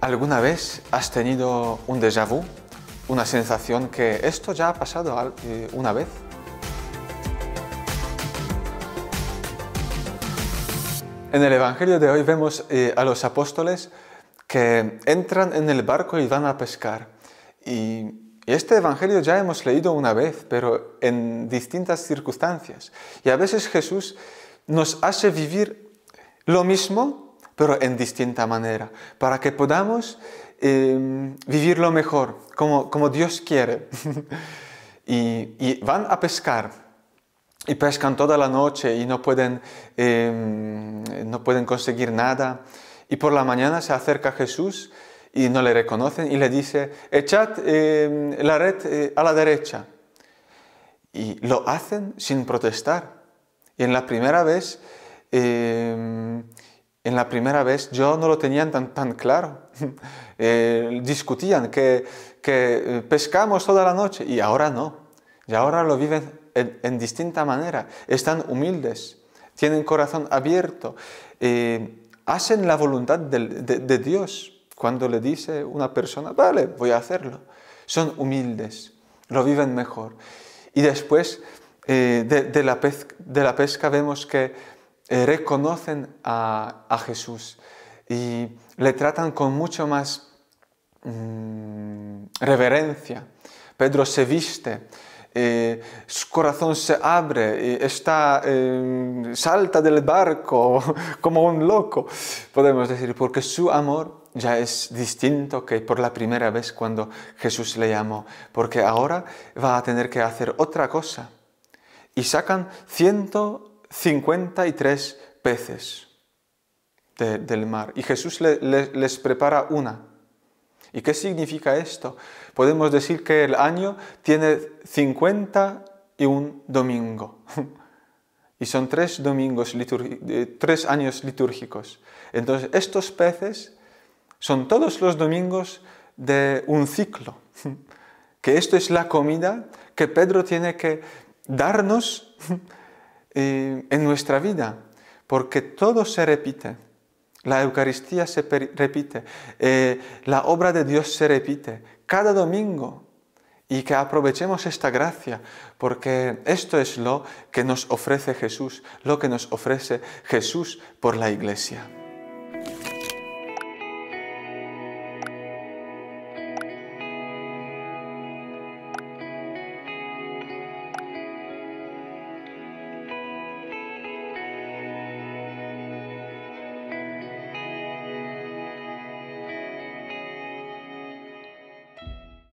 ¿Alguna vez has tenido un déjà vu? ¿Una sensación que esto ya ha pasado eh, una vez? En el Evangelio de hoy vemos eh, a los apóstoles que entran en el barco y van a pescar. y, este Evangelio ya hemos leído una vez, pero en distintas circunstancias. Y a veces Jesús nos hace vivir lo mismo pero en distinta manera, para que podamos em, vivirlo mejor, como, como Dios quiere. y, van a pescar. Y pescan toda la noche y no pueden, em, no pueden conseguir nada. Y por la mañana se acerca Jesús y no le reconocen y le dice, echad em, la red eh, a la derecha. Y lo hacen sin protestar. Y en la primera vez en la primera vez yo no lo tenían tan, tan claro. Eh, discutían que, eh, pescamos toda la noche y ahora no. Y ahora lo viven en, distinta manera. Están humildes, tienen corazón abierto, eh, hacen la voluntad de, Dios. Cuando le dice una persona, vale, voy a hacerlo. Son humildes, lo viven mejor. Y después de, la de la pesca vemos que reconocen a, Jesús y le tratan con mucho más mm, reverencia. Pedro se viste, eh, su corazón se abre, está, eh, salta del barco como un loco, podemos decir, porque su amor ya es distinto que por la primera vez cuando Jesús le llamó, porque ahora va a tener que hacer otra cosa. Y sacan ciento 53 peces del mar y Jesús les prepara una. ¿Y qué significa esto? Podemos decir que el año tiene 51 domingo. Y son tres domingos, eh, tres años litúrgicos. Entonces, estos peces son todos los domingos de un ciclo. Que esto es la comida que Pedro tiene que darnos Eh, en nuestra vida, porque todo se repite. La Eucaristía se repite, eh, la obra de Dios se repite cada domingo y que aprovechemos esta gracia, porque esto es lo que nos ofrece Jesús, lo que nos ofrece Jesús por la Iglesia.